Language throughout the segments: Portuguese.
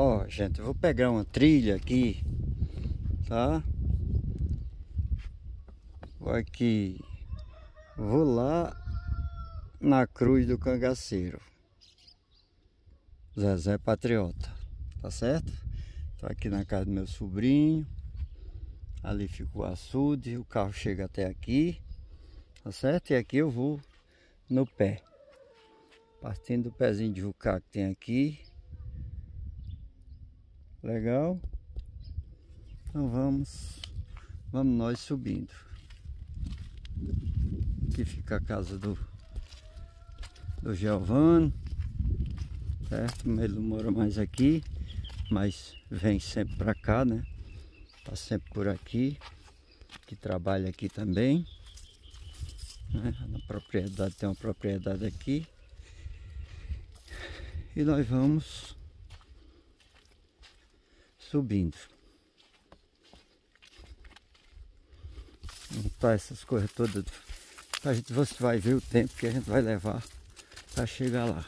Ó, gente, eu vou pegar uma trilha aqui, tá? Vou aqui, vou lá na Cruz do Cangaceiro. Zezé Patriota, tá certo? Tô aqui na casa do meu sobrinho. Ali fica o açude, o carro chega até aqui, tá certo? E aqui eu vou no pé. Partindo do pezinho de vulcão que tem aqui, Legal? Então vamos, vamos nós subindo. Aqui fica a casa do, do Giovanni, certo? Ele não mora mais aqui, mas vem sempre para cá, né? Tá sempre por aqui, que trabalha aqui também. Né? Na propriedade, tem uma propriedade aqui. E nós vamos subindo. Montar essas coisas todas. A gente, você vai ver o tempo que a gente vai levar para chegar lá.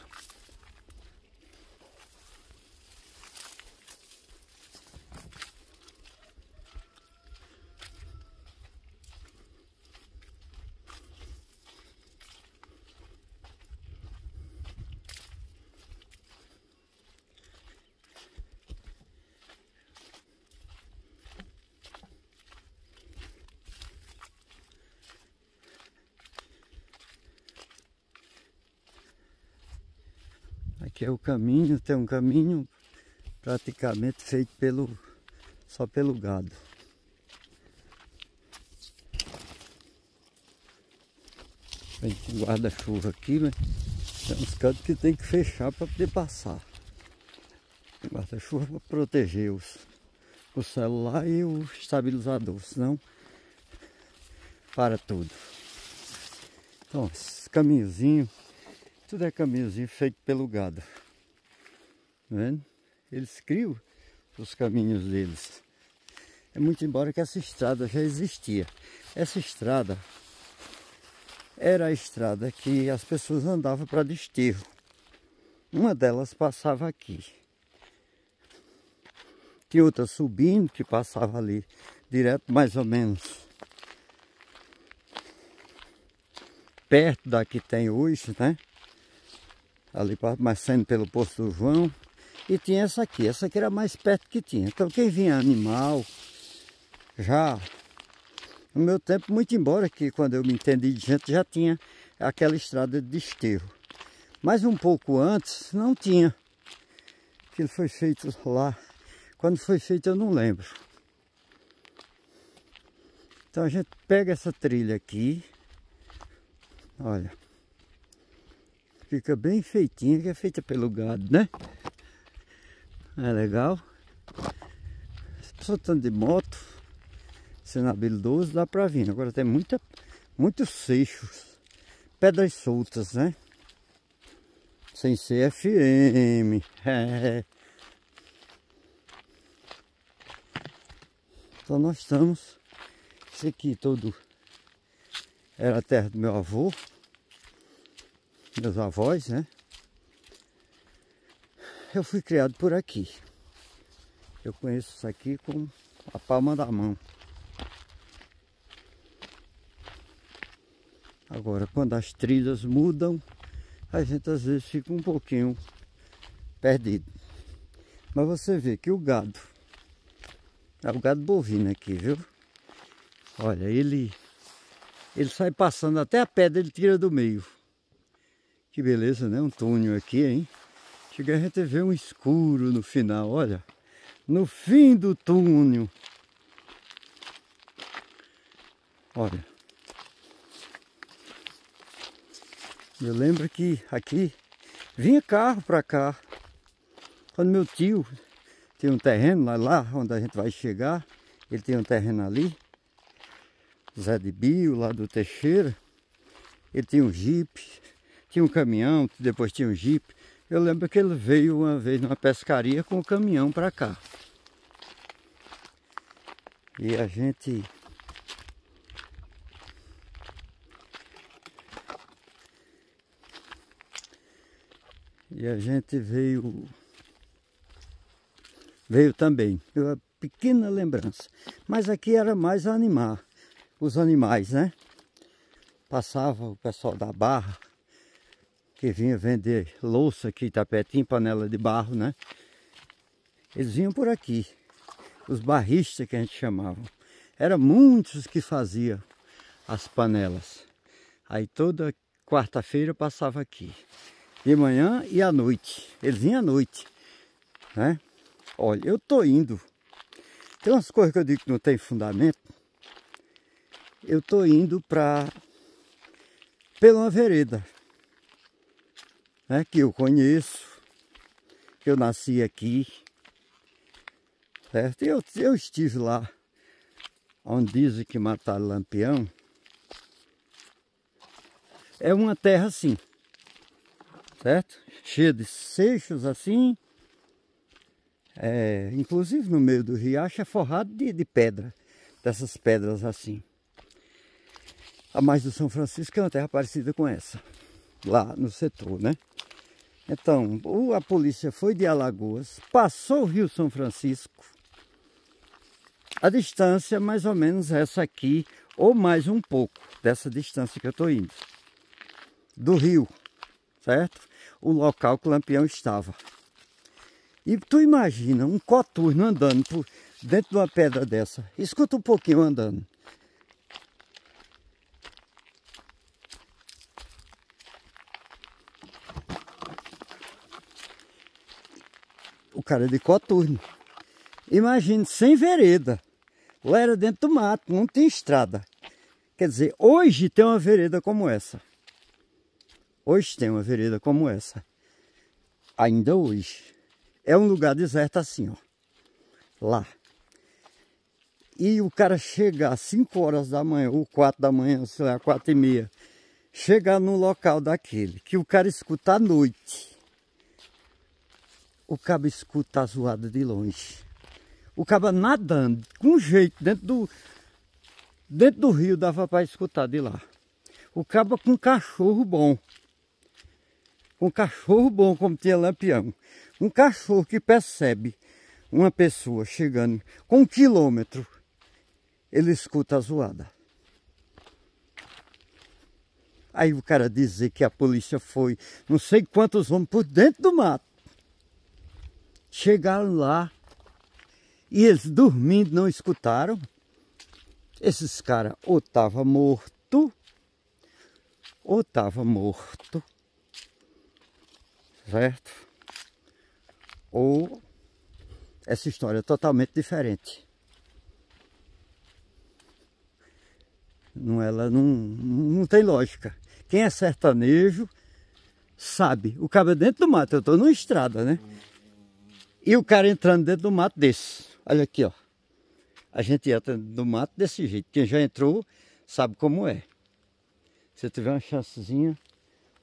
que é o caminho, tem um caminho praticamente feito pelo, só pelo gado. Tem guarda-chuva aqui, né? Tem uns cantos que tem que fechar para poder passar. Guarda-chuva para proteger os, o celular e o estabilizador, senão para tudo. Então, esse caminhozinho tudo é caminhozinho feito pelo gado. Tá vendo? Eles criam os caminhos deles. É muito embora que essa estrada já existia. Essa estrada era a estrada que as pessoas andavam para desterro. Uma delas passava aqui. Tinha outra subindo que passava ali direto mais ou menos perto da que tem hoje, né? ali mais saindo pelo posto do João. E tinha essa aqui, essa aqui era mais perto que tinha. Então quem vinha animal, já no meu tempo, muito embora que quando eu me entendi de gente já tinha aquela estrada de desterro. Mas um pouco antes não tinha. Aquilo foi feito lá. Quando foi feito eu não lembro. Então a gente pega essa trilha aqui. Olha. Fica bem feitinha, que é feita pelo gado, né? É legal. Só tanto de moto, sendo habilidoso, dá para vir. Agora tem muita, muitos seixos, pedras soltas, né? Sem ser FM. É. Então nós estamos. Esse aqui todo era a terra do meu avô meus avós, né? Eu fui criado por aqui. Eu conheço isso aqui com a palma da mão. Agora, quando as trilhas mudam, a gente às vezes fica um pouquinho perdido. Mas você vê que o gado, é o gado bovino aqui, viu? Olha, ele, ele sai passando até a pedra, ele tira do meio. Que beleza, né? Um túnel aqui, hein? Cheguei a gente um escuro no final, olha. No fim do túnel. Olha. Eu lembro que aqui vinha carro para cá. Quando meu tio tem um terreno lá, lá onde a gente vai chegar, ele tem um terreno ali, Zé de Bio, lá do Teixeira, ele tem um jipe, tinha um caminhão, depois tinha um jeep Eu lembro que ele veio uma vez numa pescaria com o um caminhão para cá. E a gente E a gente veio veio também. Uma pequena lembrança. Mas aqui era mais animar, os animais, né? Passava o pessoal da barra que vinha vender louça aqui, tapetinho, panela de barro, né? Eles vinham por aqui, os barristas que a gente chamava. Era muitos que faziam as panelas. Aí toda quarta-feira passava aqui, de manhã e à noite. Eles vinham à noite, né? Olha, eu tô indo. Tem umas coisas que eu digo que não tem fundamento. Eu tô indo para pela vereda né, que eu conheço, que eu nasci aqui, certo? Eu, eu estive lá, onde dizem que mataram lampião. É uma terra assim, certo? Cheia de seixos assim, é, inclusive no meio do riacho é forrado de, de pedra, dessas pedras assim. A mais do São Francisco é uma terra parecida com essa, lá no setor, né? Então, a polícia foi de Alagoas, passou o Rio São Francisco, a distância mais ou menos essa aqui, ou mais um pouco dessa distância que eu estou indo, do rio, certo? O local que o lampião estava. E tu imagina um coturno andando por dentro de uma pedra dessa, escuta um pouquinho andando. cara, de coturno. Imagine, sem vereda. Lá era dentro do mato, não tinha estrada. Quer dizer, hoje tem uma vereda como essa. Hoje tem uma vereda como essa. Ainda hoje. É um lugar deserto assim, ó. Lá. E o cara chegar às 5 horas da manhã, ou 4 da manhã, sei lá, 4 e meia. Chegar num local daquele, que o cara escuta à noite o cabo escuta a zoada de longe. O cabo nadando, com jeito, dentro do, dentro do rio dava para escutar de lá. O cabo com cachorro bom. Um cachorro bom, como tinha Lampião. Um cachorro que percebe uma pessoa chegando com um quilômetro, ele escuta a zoada. Aí o cara dizer que a polícia foi não sei quantos homens por dentro do mato Chegaram lá e eles dormindo não escutaram. Esses caras ou tava morto, ou tava morto, certo? Ou essa história é totalmente diferente. Não, ela não, não tem lógica. Quem é sertanejo sabe. O cabo é dentro do mato, eu estou numa estrada, né? E o cara entrando dentro do mato desse. Olha aqui, ó. A gente entra dentro do mato desse jeito. Quem já entrou sabe como é. Se tiver uma chancezinha,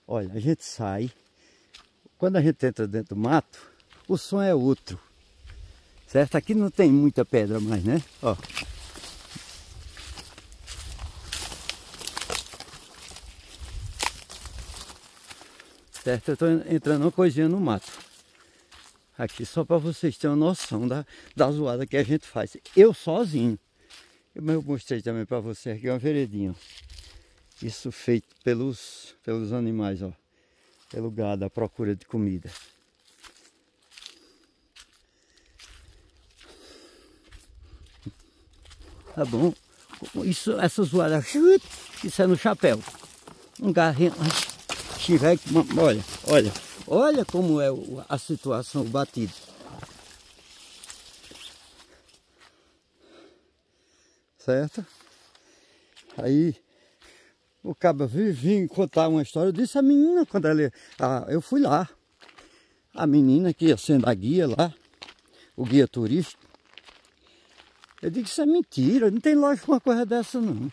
olha, a gente sai. Quando a gente entra dentro do mato, o som é outro. Certo? Aqui não tem muita pedra mais, né? Ó. Certo? Eu tô entrando uma coisinha no mato aqui, só para vocês terem uma noção da, da zoada que a gente faz. Eu sozinho. Eu mostrei também para vocês aqui é uma veredinha. Isso feito pelos, pelos animais, ó. Pelo gado, a procura de comida. Tá bom? Isso, essa zoada, isso é no chapéu. Um garrinho, tiver olha, olha. Olha como é a situação, o batido. Certo? Aí o cabra vim contar uma história. Eu disse a menina, quando ela. Ah, eu fui lá. A menina que ia sendo a guia lá, o guia turístico. Eu disse isso é mentira, não tem lógica uma coisa dessa não.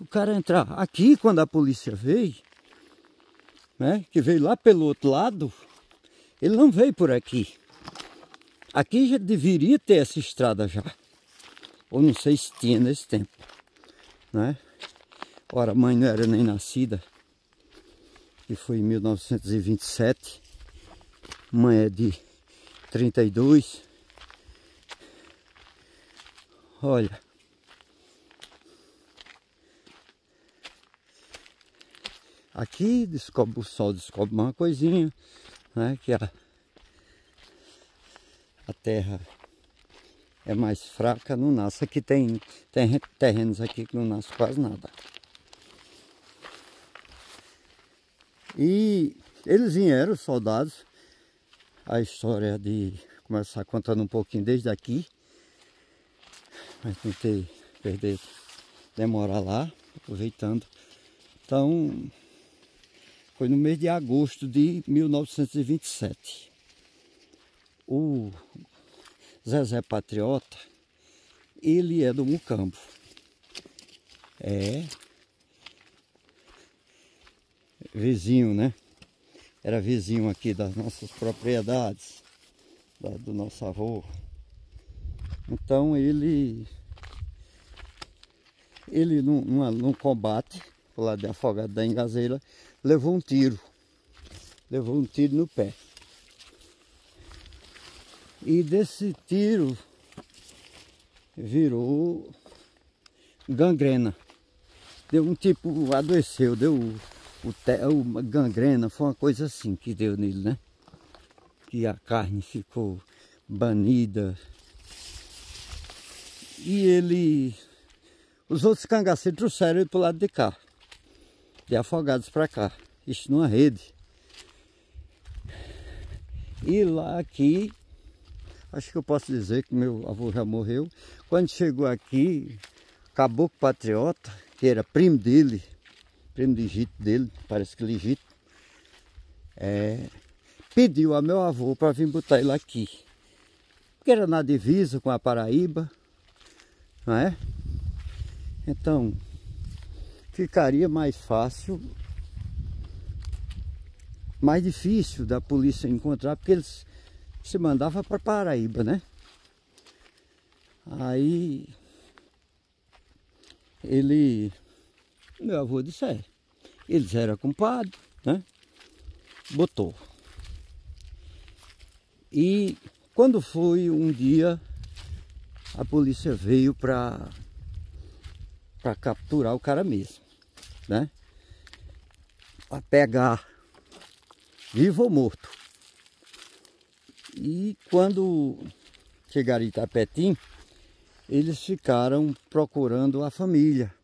O cara entrar aqui quando a polícia veio, né, que veio lá pelo outro lado, ele não veio por aqui. Aqui já deveria ter essa estrada já. Ou não sei se tinha nesse tempo. Né? Ora, a mãe não era nem nascida, que foi em 1927. Mãe é de 32. Olha, Aqui descobre, o sol descobre uma coisinha, né? Que a, a terra é mais fraca, não nasce. Aqui tem, tem terrenos aqui que não nasce quase nada. E eles vieram, os soldados, a história de começar contando um pouquinho desde aqui. Mas tentei perder, demorar lá, aproveitando. Então, foi no mês de agosto de 1927. O Zezé Patriota, ele é do Mucambo. É vizinho, né? Era vizinho aqui das nossas propriedades, da, do nosso avô. Então ele ele num, num combate, lá de Afogado da Engazeira, levou um tiro. Levou um tiro no pé. E desse tiro virou gangrena. Deu um tipo, adoeceu, deu o, o, o gangrena, foi uma coisa assim que deu nele, né? Que a carne ficou banida. E ele, os outros cangaceiros trouxeram ele o lado de cá de Afogados para cá. Isso numa rede. E lá aqui, acho que eu posso dizer que meu avô já morreu. Quando chegou aqui, Caboclo Patriota, que era primo dele, primo de Egito dele, parece que é Egito, é, pediu a meu avô para vir botar ele aqui. Porque era na divisa com a Paraíba, não é? Então, ficaria mais fácil, mais difícil da polícia encontrar, porque eles se mandavam para Paraíba, né? Aí ele, meu avô disse, é, eles eram compadre, né? Botou. E quando foi um dia, a polícia veio para capturar o cara mesmo né? Para pegar vivo ou morto. E quando chegaram em Itapetim, eles ficaram procurando a família.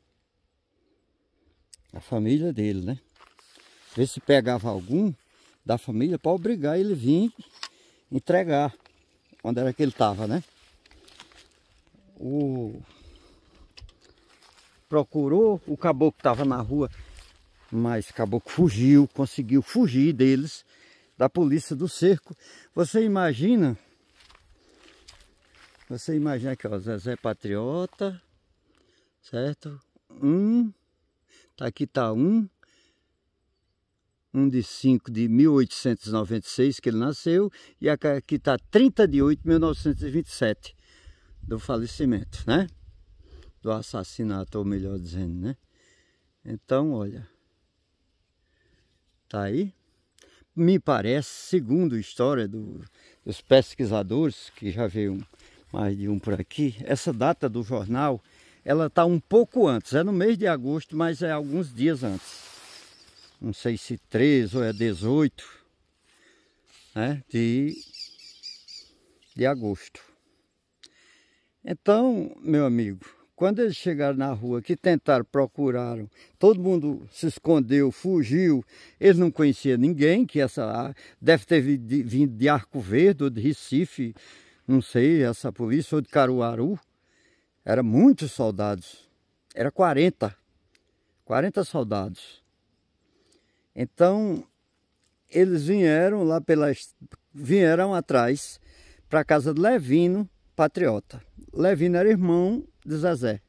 A família dele, né? Ver se pegava algum da família para obrigar ele a vir entregar onde era que ele estava, né? O procurou, o caboclo estava na rua, mas o caboclo fugiu, conseguiu fugir deles, da polícia do cerco. Você imagina, você imagina que o Zezé Patriota, certo? Um, tá aqui tá um, um de 5 de 1896 que ele nasceu e aqui está 30 de 8 de 1927 do falecimento, né? do assassinato, ou melhor dizendo, né? Então, olha, tá aí. Me parece, segundo a história do, dos pesquisadores, que já veio mais de um por aqui, essa data do jornal, ela está um pouco antes, é no mês de agosto, mas é alguns dias antes. Não sei se 13 ou é 18 né, de, de agosto. Então, meu amigo, quando eles chegaram na rua, que tentaram, procuraram, todo mundo se escondeu, fugiu. Eles não conheciam ninguém, que essa deve ter vindo de Arco Verde ou de Recife, não sei, essa polícia, ou de Caruaru. Era muitos soldados, era 40, 40 soldados. Então, eles vieram lá pelas, vieram atrás para a casa de Levino, patriota. Levino era irmão de Zezé.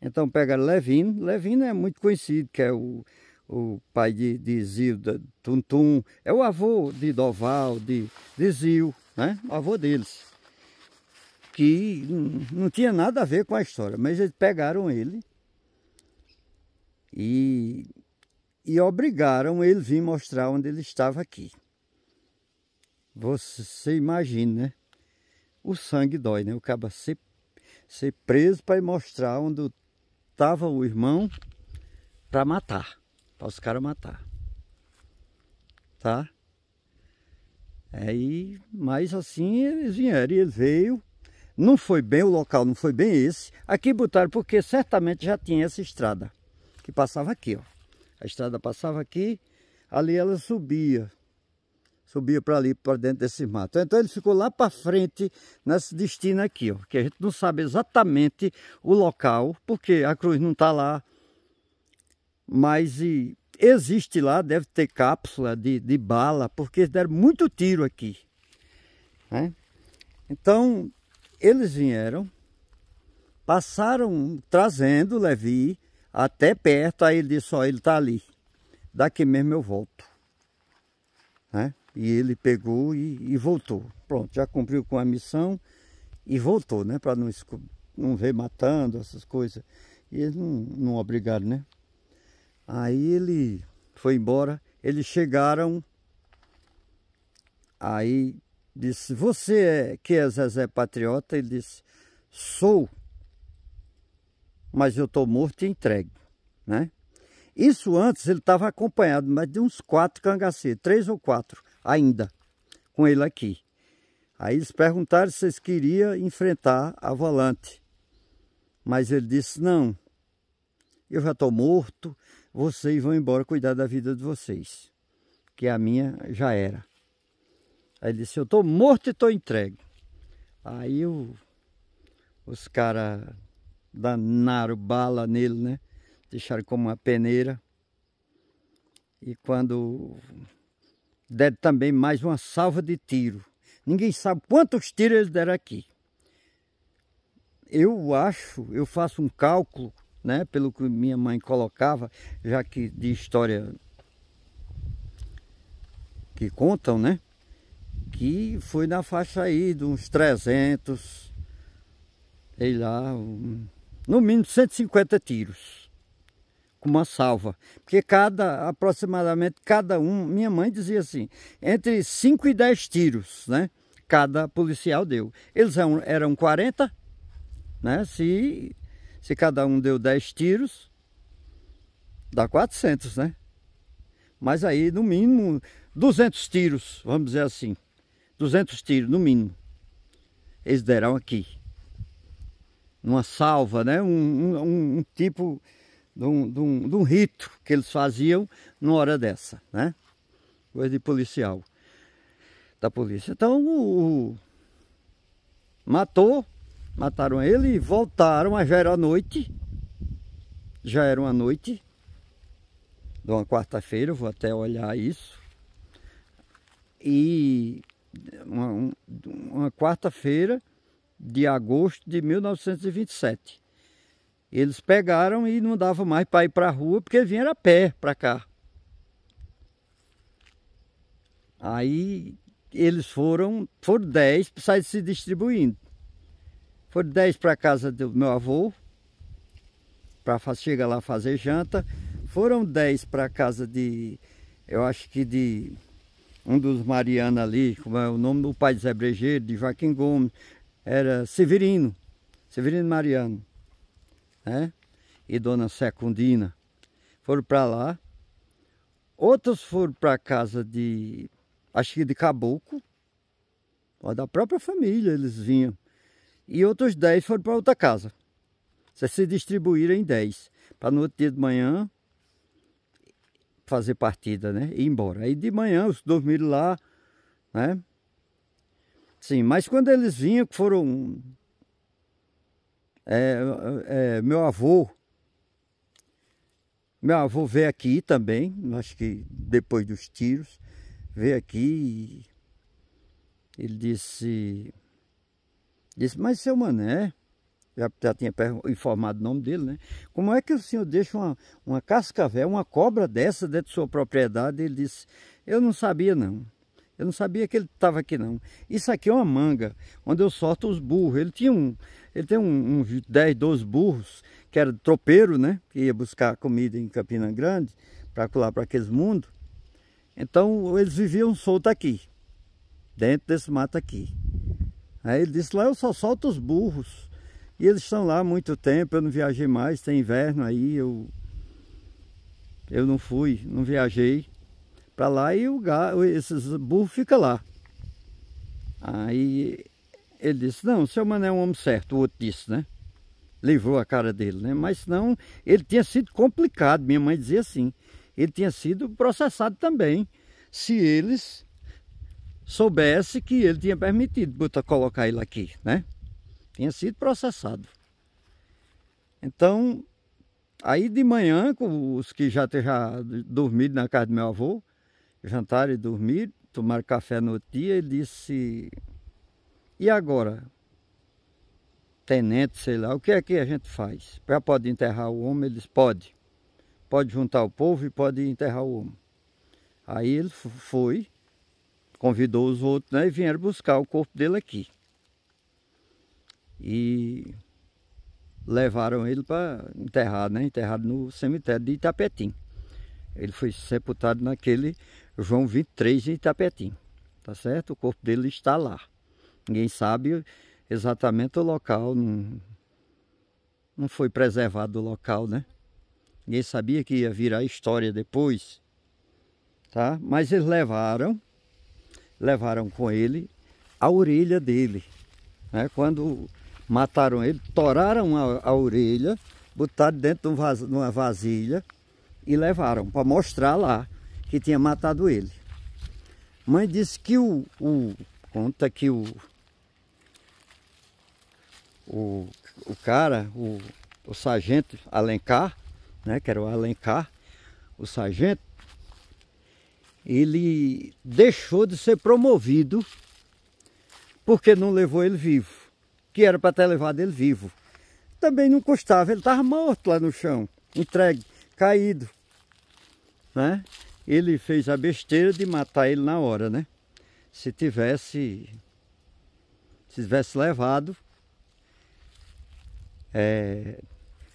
Então pega Levino, Levino é muito conhecido, que é o, o pai de, de Zilda, Tuntum, é o avô de Doval, de, de Zil, né? o avô deles, que não tinha nada a ver com a história, mas eles pegaram ele e, e obrigaram ele vir mostrar onde ele estava aqui. Você imagina, né? o sangue dói, né? O caba é ser, ser preso para mostrar onde estava o irmão para matar, para os caras matar, tá? Aí, mas assim eles vieram, e ele veio, não foi bem o local, não foi bem esse. Aqui botaram porque certamente já tinha essa estrada que passava aqui, ó. A estrada passava aqui, ali ela subia, subia para ali, para dentro desse mato. Então, então ele ficou lá para frente, nesse destino aqui, ó, que a gente não sabe exatamente o local, porque a cruz não está lá, mas e, existe lá, deve ter cápsula de, de bala, porque deram muito tiro aqui. Né? Então, eles vieram, passaram trazendo Levi até perto, aí ele disse, ó, ele está ali, daqui mesmo eu volto. Né? E ele pegou e, e voltou. Pronto, já cumpriu com a missão e voltou, né? Para não, não ver matando essas coisas. E eles não, não obrigaram, né? Aí ele foi embora. Eles chegaram. Aí disse, você é, que é Zezé Patriota? Ele disse, sou, mas eu estou morto e entregue, né? Isso antes ele estava acompanhado, mas de uns quatro cangaceiros, três ou quatro ainda com ele aqui. Aí eles perguntaram se eles queriam enfrentar a volante. Mas ele disse, não, eu já estou morto, vocês vão embora cuidar da vida de vocês. Que a minha já era. Aí ele disse, eu estou morto e estou entregue. Aí o, os caras danaram bala nele, né? Deixaram como uma peneira. E quando deram também mais uma salva de tiro. Ninguém sabe quantos tiros eles deram aqui. Eu acho, eu faço um cálculo, né, pelo que minha mãe colocava, já que de história que contam, né, que foi na faixa aí de uns 300, sei lá, um, no mínimo 150 tiros com uma salva. Porque cada, aproximadamente cada um, minha mãe dizia assim, entre 5 e 10 tiros, né? Cada policial deu. Eles eram, eram 40, né? Se, se cada um deu 10 tiros, dá 400, né? Mas aí, no mínimo, 200 tiros, vamos dizer assim. 200 tiros, no mínimo. Eles deram aqui. Uma salva, né? um, um, um tipo de um, de, um, de um rito que eles faziam numa hora dessa, né? Coisa de policial, da polícia. Então, o, o matou, mataram ele e voltaram, mas já era noite, já era uma noite, de uma quarta-feira, vou até olhar isso, e uma, uma quarta-feira de agosto de 1927. Eles pegaram e não dava mais para ir para a rua, porque vinha a pé para cá. Aí eles foram, foram dez para sair se distribuindo. Foram dez para casa do meu avô, para chegar lá fazer janta. Foram dez para casa de, eu acho que de um dos Mariana ali, como é o nome do pai de Zé Brejeiro, de Joaquim Gomes, era Severino, Severino Mariano né? E Dona Secundina foram para lá. Outros foram para casa de, acho que de Caboclo, ou da própria família eles vinham. E outros dez foram para outra casa. Vocês se distribuíram em dez para no outro dia de manhã fazer partida, né? E ir embora. Aí de manhã os dormiram lá, né? Sim, mas quando eles vinham, que foram é, é, é, meu avô, meu avô veio aqui também, acho que depois dos tiros, veio aqui e ele disse, disse, mas seu Mané, já, já tinha informado o nome dele, né? Como é que o senhor deixa uma, uma cascavel, uma cobra dessa dentro de sua propriedade? Ele disse, eu não sabia não. Eu não sabia que ele estava aqui não. Isso aqui é uma manga, onde eu solto os burros. Ele tinha um, ele tem um, uns 10, 12 burros, que era tropeiro, né? Que ia buscar comida em Campina Grande, para pular para aqueles mundos. Então eles viviam solto aqui, dentro desse mato aqui. Aí ele disse, lá eu só solto os burros. E eles estão lá há muito tempo, eu não viajei mais, tem inverno aí, eu, eu não fui, não viajei para lá e o gado, esses burros ficam lá. Aí ele disse, não, o seu Mané é um homem certo, o outro disse, né? Livrou a cara dele, né? Mas não, ele tinha sido complicado, minha mãe dizia assim, ele tinha sido processado também, se eles soubesse que ele tinha permitido botar, colocar ele aqui, né? Tinha sido processado. Então, aí de manhã, com os que já tinham dormido na casa do meu avô, jantaram e dormiram, tomaram café no dia e disse, e agora? Tenente, sei lá, o que é que a gente faz? Já pode enterrar o homem? Eles pode. Pode juntar o povo e pode enterrar o homem. Aí ele foi, convidou os outros né, e vieram buscar o corpo dele aqui. E levaram ele para enterrar, né? Enterrado no cemitério de Itapetim. Ele foi sepultado naquele João 23 em Itapetim, tá certo? O corpo dele está lá. Ninguém sabe exatamente o local, não, não foi preservado o local, né? Ninguém sabia que ia virar história depois, tá? Mas eles levaram, levaram com ele a orelha dele, né? Quando mataram ele, toraram a, a orelha, botaram dentro de uma vasilha e levaram para mostrar lá que tinha matado ele. Mãe disse que o, o conta que o, o, o cara, o, o sargento Alencar, né, que era o Alencar, o sargento, ele deixou de ser promovido porque não levou ele vivo, que era para ter levado ele vivo. Também não custava, ele estava morto lá no chão, entregue, caído. Né? ele fez a besteira de matar ele na hora, né? Se tivesse, se tivesse levado, é,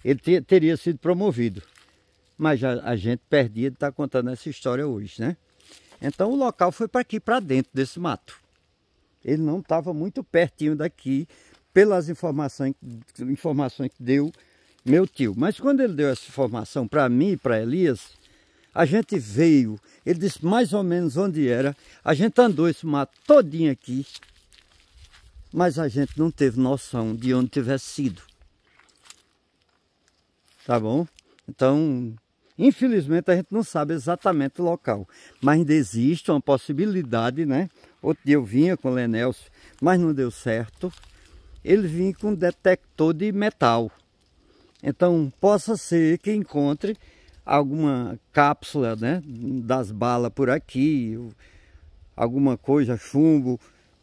ele teria sido promovido. Mas a, a gente perdido está contando essa história hoje, né? Então o local foi para aqui, para dentro desse mato. Ele não estava muito pertinho daqui, pelas informações, informações que deu meu tio. Mas quando ele deu essa informação para mim e para Elias, a gente veio, ele disse mais ou menos onde era. A gente andou esse mato todinho aqui, mas a gente não teve noção de onde tivesse sido. Tá bom? Então, infelizmente a gente não sabe exatamente o local, mas ainda existe uma possibilidade, né? Outro dia eu vinha com o Lenelcio, mas não deu certo. Ele vinha com um detector de metal. Então, possa ser que encontre alguma cápsula né, das balas por aqui, alguma coisa, chumbo,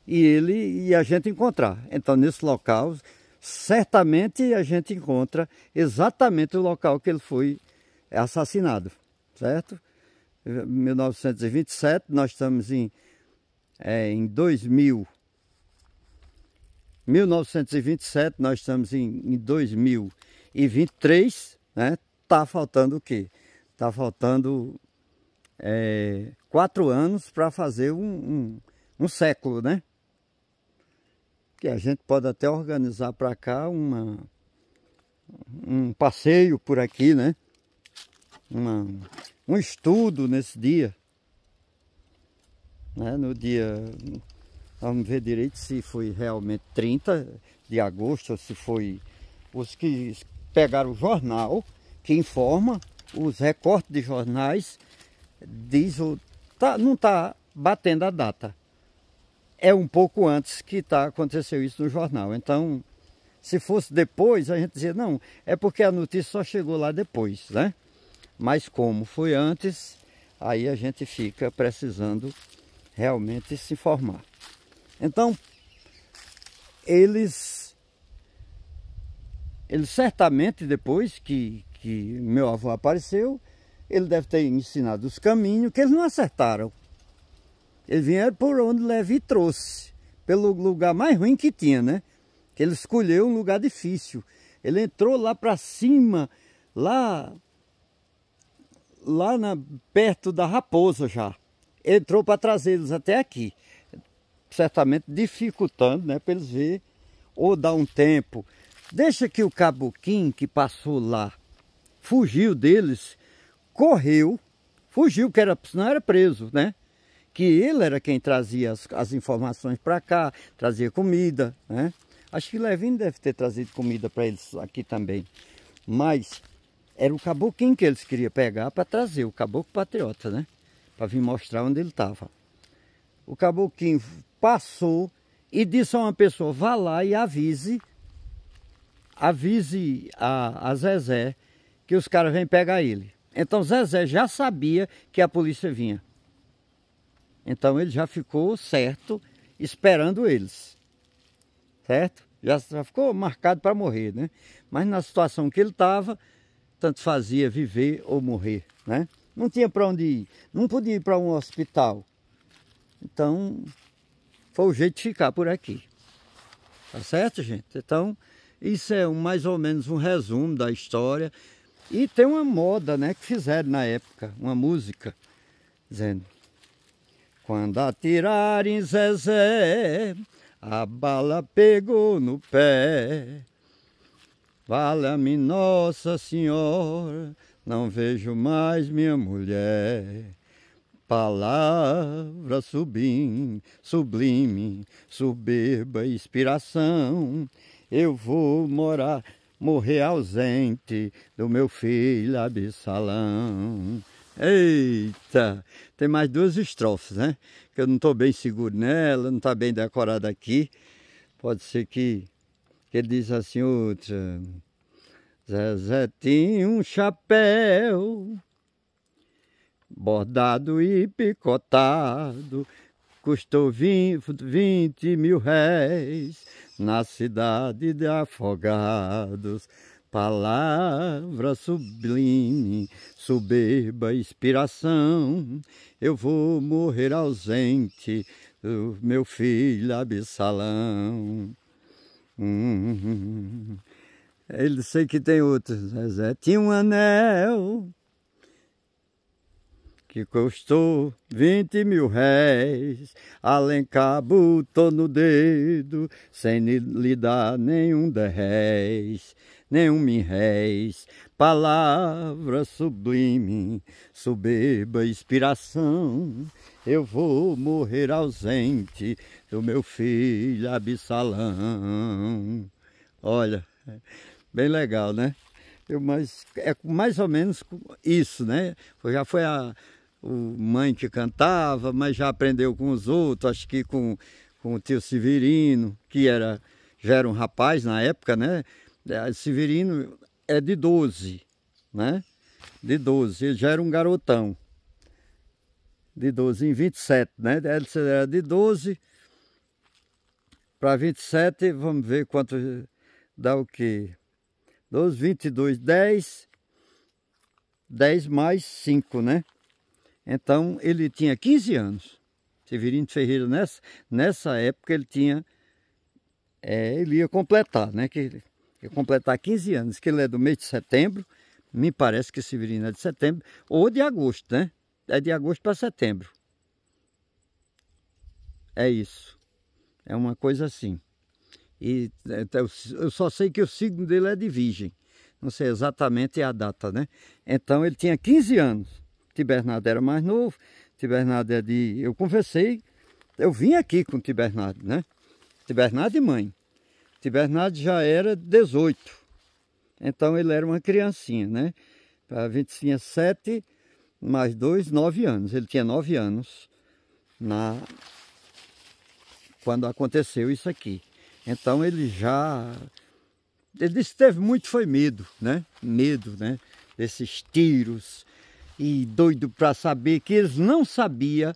e ele e a gente encontrar. Então, nesse local, certamente a gente encontra exatamente o local que ele foi assassinado, certo? 1927, nós estamos em, é, em 2000. 1927, nós estamos em, em 2023, né? está faltando o quê? Está faltando é, quatro anos para fazer um, um, um, século, né? Que a gente pode até organizar para cá uma, um passeio por aqui, né? Uma, um estudo nesse dia. Né? No dia, vamos ver direito se foi realmente 30 de agosto ou se foi os que pegaram o jornal que informa os recortes de jornais, diz o. Tá, não está batendo a data. É um pouco antes que tá, aconteceu isso no jornal. Então, se fosse depois, a gente dizia, não, é porque a notícia só chegou lá depois, né? Mas como foi antes, aí a gente fica precisando realmente se informar. Então, eles, eles certamente depois que, que meu avô apareceu, ele deve ter ensinado os caminhos, que eles não acertaram. Eles vieram por onde Levi trouxe, pelo lugar mais ruim que tinha, né? Que ele escolheu um lugar difícil. Ele entrou lá para cima, lá lá na, perto da Raposa já. Entrou para trazê-los até aqui. Certamente dificultando, né? Para eles verem. Ou dar um tempo. Deixa que o caboquim que passou lá fugiu deles, correu, fugiu, que era, senão era preso, né? Que ele era quem trazia as, as informações para cá, trazia comida, né? Acho que Levin deve ter trazido comida para eles aqui também. Mas era o caboclinho que eles queriam pegar para trazer, o caboclo patriota, né? Para vir mostrar onde ele estava. O caboclinho passou e disse a uma pessoa, vá lá e avise, avise a, a Zezé que os caras vêm pegar ele. Então Zezé já sabia que a polícia vinha. Então ele já ficou certo esperando eles. Certo? Já, ficou marcado para morrer, né? Mas na situação que ele estava, tanto fazia viver ou morrer, né? Não tinha para onde ir, não podia ir para um hospital. Então, foi o jeito de ficar por aqui. Tá certo, gente? Então, isso é um, mais ou menos um resumo da história. E tem uma moda, né, que fizeram na época, uma música, dizendo Quando atirarem Zezé, a bala pegou no pé Valha-me Nossa Senhora, não vejo mais minha mulher Palavra sublim sublime, soberba inspiração, eu vou morar morrer ausente do meu filho Absalão. Eita! Tem mais duas estrofes, né? Que eu não estou bem seguro nela, não está bem decorada aqui. Pode ser que, que ele diz assim outra. Zezé tinha um chapéu bordado e picotado, custou vinte mil réis na cidade de afogados. Palavra sublime, soberba inspiração, eu vou morrer ausente do meu filho Absalão. Hum, ele sei que tem outros, né? Tinha um anel que custou 20 mil réis, além cabo botou no dedo, sem lhe dar nenhum de réis, nenhum mil réis. Palavra sublime, soberba inspiração, eu vou morrer ausente do meu filho Absalão. Olha, bem legal, né? Eu, mas é mais ou menos isso, né? Já foi a, mãe que cantava, mas já aprendeu com os outros, acho que com, com o tio Severino, que era, já era um rapaz na época, né? É, Severino é de 12, né? De 12, ele já era um garotão. De 12 em 27, né? Ele era de 12 para 27, vamos ver quanto dá o quê? 12, 22, 10, 10 mais 5, né? Então ele tinha 15 anos. Severino Ferreira, nessa, nessa época, ele tinha. É, ele ia completar, né? Que ele ia completar 15 anos, que ele é do mês de setembro, me parece que Severino é de setembro, ou de agosto, né? É de agosto para setembro. É isso. É uma coisa assim. E é, então, eu só sei que o signo dele é de virgem. Não sei exatamente a data, né? Então ele tinha 15 anos. Tibernardo era mais novo, Tibernardo é de... Eu conversei, eu vim aqui com o né? Tibernardo e mãe. Tibernardo já era 18, então ele era uma criancinha, né? A gente tinha 7 mais 2, 9 anos. Ele tinha 9 anos na... quando aconteceu isso aqui. Então ele já... Ele disse que teve muito foi medo, né? Medo, né? Desses tiros, e doido para saber que eles não sabiam.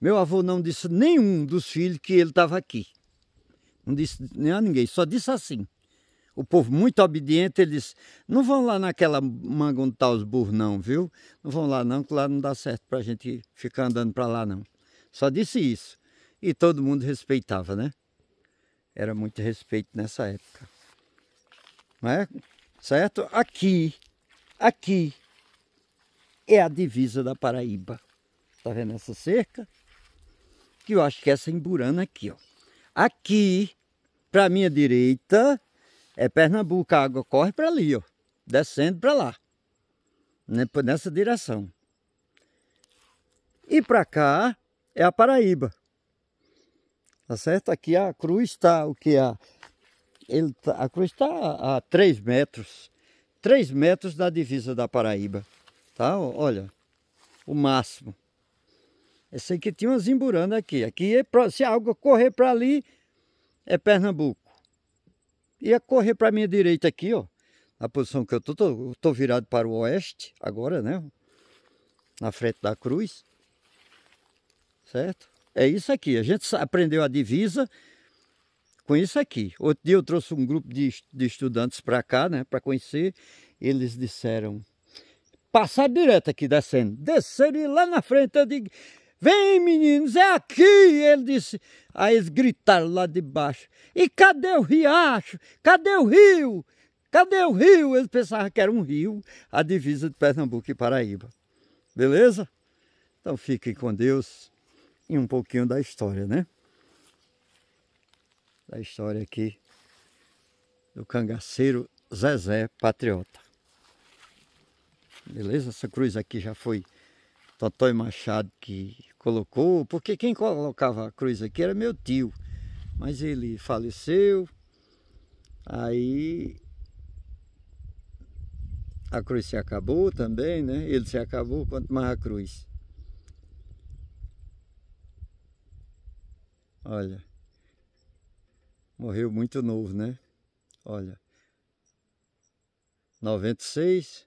Meu avô não disse nenhum dos filhos que ele estava aqui. Não disse nem a ninguém, só disse assim. O povo muito obediente, ele disse, não vão lá naquela manga onde tá os burros não, viu? Não vão lá não, que lá não dá certo para a gente ficar andando para lá não. Só disse isso. E todo mundo respeitava, né? Era muito respeito nessa época. Não é? Certo? Aqui, aqui, é a divisa da Paraíba. Está vendo essa cerca? Que eu acho que é essa emburana aqui, ó. Aqui, para minha direita, é Pernambuco. A água corre para ali, ó. Descendo para lá. Né, nessa direção. E para cá é a Paraíba. Tá certo? Aqui a cruz está o que é a ele, tá, a cruz está a 3 metros, 3 metros da divisa da Paraíba tá? Olha, o máximo. Esse aqui tinha uma zimburana aqui. Aqui, é se algo correr para ali, é Pernambuco. Ia correr para minha direita aqui, ó. Na posição que eu tô, tô, tô virado para o oeste agora, né? Na frente da cruz. Certo? É isso aqui. A gente aprendeu a divisa com isso aqui. Outro dia eu trouxe um grupo de, de estudantes para cá, né? Para conhecer. Eles disseram passar direto aqui descendo. Desceram e lá na frente eu digo, vem meninos, é aqui! Ele disse, aí eles gritaram lá de baixo, e cadê o riacho? Cadê o rio? Cadê o rio? Eles pensavam que era um rio, a divisa de Pernambuco e Paraíba. Beleza? Então fiquem com Deus e um pouquinho da história, né? Da história aqui do cangaceiro Zezé Patriota. Beleza? Essa cruz aqui já foi Totói Machado que colocou, porque quem colocava a cruz aqui era meu tio, mas ele faleceu, aí a cruz se acabou também, né? Ele se acabou, quanto mais a cruz. Olha, morreu muito novo, né? Olha, 96,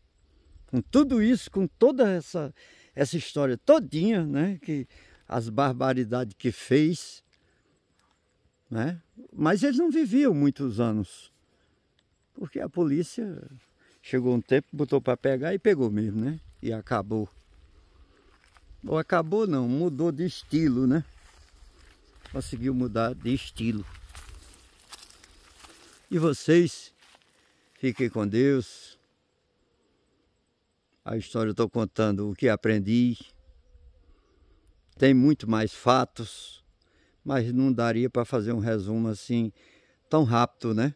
com tudo isso, com toda essa, essa história todinha, né? Que as barbaridades que fez, né? Mas eles não viviam muitos anos, porque a polícia chegou um tempo, botou para pegar e pegou mesmo, né? E acabou. Ou acabou não, mudou de estilo, né? Conseguiu mudar de estilo. E vocês, fiquem com Deus. A história estou contando o que aprendi. Tem muito mais fatos, mas não daria para fazer um resumo assim tão rápido, né?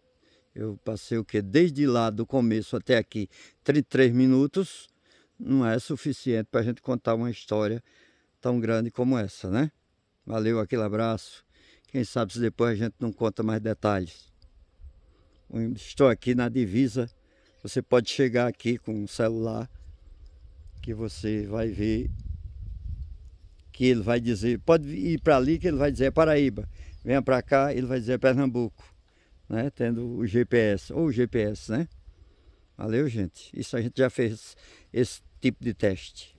Eu passei o que desde lá do começo até aqui, 33 minutos, não é suficiente para a gente contar uma história tão grande como essa, né? Valeu aquele abraço. Quem sabe se depois a gente não conta mais detalhes. Estou aqui na divisa. Você pode chegar aqui com o celular que você vai ver que ele vai dizer, pode ir para ali que ele vai dizer é Paraíba, venha para cá, ele vai dizer é Pernambuco, né? Tendo o GPS, ou o GPS, né? Valeu, gente. Isso a gente já fez esse tipo de teste.